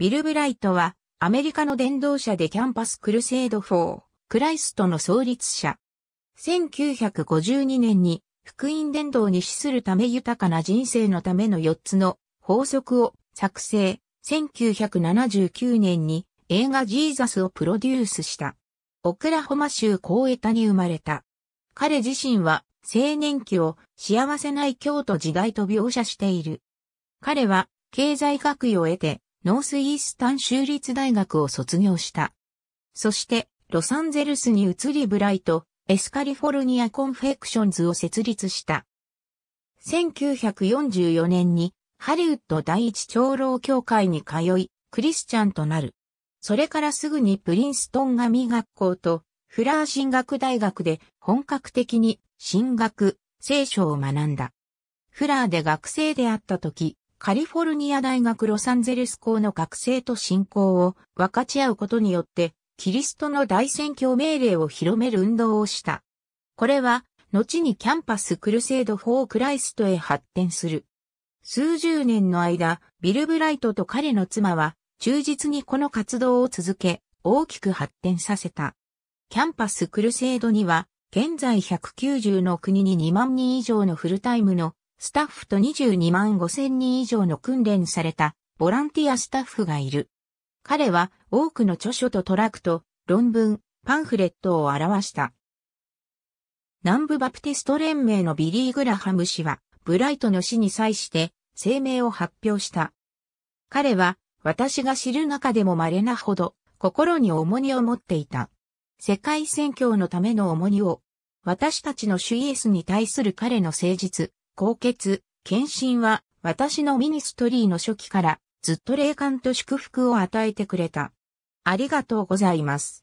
ビル・ブライトは、アメリカの電動車でキャンパスクルセイド4、クライストの創立者。1952年に、福音伝道に資するため豊かな人生のための4つの法則を作成。1979年に映画ジーザスをプロデュースした。オクラホマ州コーエタに生まれた。彼自身は青年期を幸せない京都時代と描写している。彼は経済学位を得てノースイースタン州立大学を卒業した。そして、ロサンゼルスに移りブライト、エスカリフォルニアコンフェクションズを設立した。1944年にハリウッド第一長老協会に通い、クリスチャンとなる。それからすぐにプリンストン神学校とフラー神学大学で本格的に神学、聖書を学んだ。フラーで学生であった時、カリフォルニア大学ロサンゼルス校の学生と信仰を分かち合うことによって、キリストの大宣教命令を広める運動をした。これは、後にキャンパスクルセード・フォー・クライストへ発展する。数十年の間、ビル・ブライトと彼の妻は、忠実にこの活動を続け、大きく発展させた。キャンパスクルセードには、現在190の国に2万人以上のフルタイムのスタッフと22万5千人以上の訓練されたボランティアスタッフがいる。彼は多くの著書とトラクト、論文、パンフレットを表した。南部バプテスト連盟のビリー・グラハム氏は、ブライトの死に際して声明を発表した。彼は、私が知る中でも稀なほど、心に重荷を持っていた。世界選挙のための重荷を、私たちの主イエスに対する彼の誠実、高血、献身は私のミニストリーの初期からずっと霊感と祝福を与えてくれた。ありがとうございます。